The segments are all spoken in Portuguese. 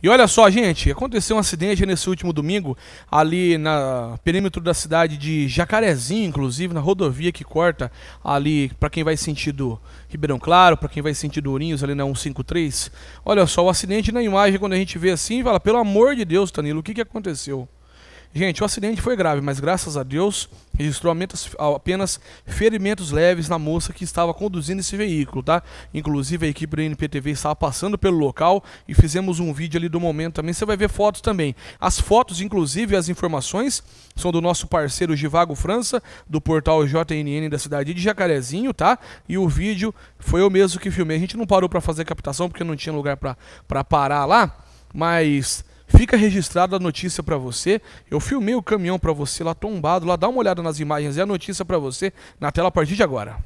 E olha só, gente, aconteceu um acidente nesse último domingo, ali na perímetro da cidade de Jacarezinho, inclusive, na rodovia que corta ali para quem vai sentido Ribeirão Claro, para quem vai sentido Ourinhos, ali na 153. Olha só, o acidente na imagem, quando a gente vê assim, fala, pelo amor de Deus, Danilo, o que, que aconteceu? Gente, o acidente foi grave, mas graças a Deus registrou apenas ferimentos leves na moça que estava conduzindo esse veículo, tá? Inclusive a equipe do NPTV estava passando pelo local e fizemos um vídeo ali do momento também. Você vai ver fotos também. As fotos, inclusive as informações, são do nosso parceiro Givago França, do portal JNN da cidade de Jacarezinho, tá? E o vídeo foi eu mesmo que filmei. A gente não parou para fazer captação porque não tinha lugar para parar lá, mas Fica registrada a notícia para você. Eu filmei o caminhão para você lá tombado, lá dá uma olhada nas imagens e é a notícia para você na tela a partir de agora.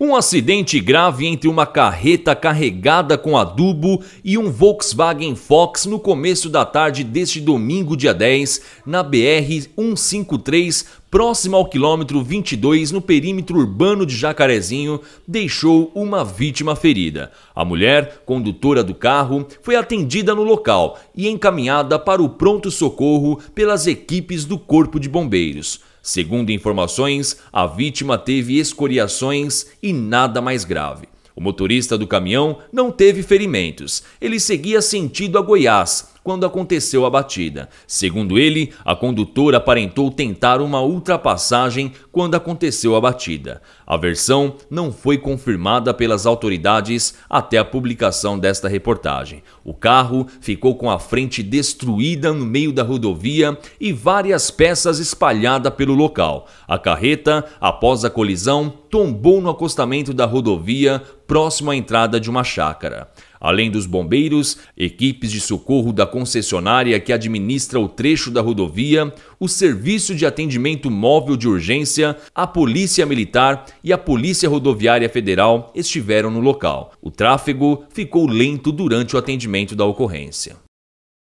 Um acidente grave entre uma carreta carregada com adubo e um Volkswagen Fox no começo da tarde deste domingo, dia 10, na BR 153, próximo ao quilômetro 22 no perímetro urbano de Jacarezinho, deixou uma vítima ferida. A mulher, condutora do carro, foi atendida no local e encaminhada para o pronto-socorro pelas equipes do Corpo de Bombeiros. Segundo informações, a vítima teve escoriações e nada mais grave. O motorista do caminhão não teve ferimentos. Ele seguia sentido a Goiás, quando aconteceu a batida. Segundo ele, a condutora aparentou tentar uma ultrapassagem quando aconteceu a batida. A versão não foi confirmada pelas autoridades até a publicação desta reportagem. O carro ficou com a frente destruída no meio da rodovia e várias peças espalhadas pelo local. A carreta, após a colisão, tombou no acostamento da rodovia próximo à entrada de uma chácara. Além dos bombeiros, equipes de socorro da concessionária que administra o trecho da rodovia, o Serviço de Atendimento Móvel de Urgência, a Polícia Militar e a Polícia Rodoviária Federal estiveram no local. O tráfego ficou lento durante o atendimento da ocorrência.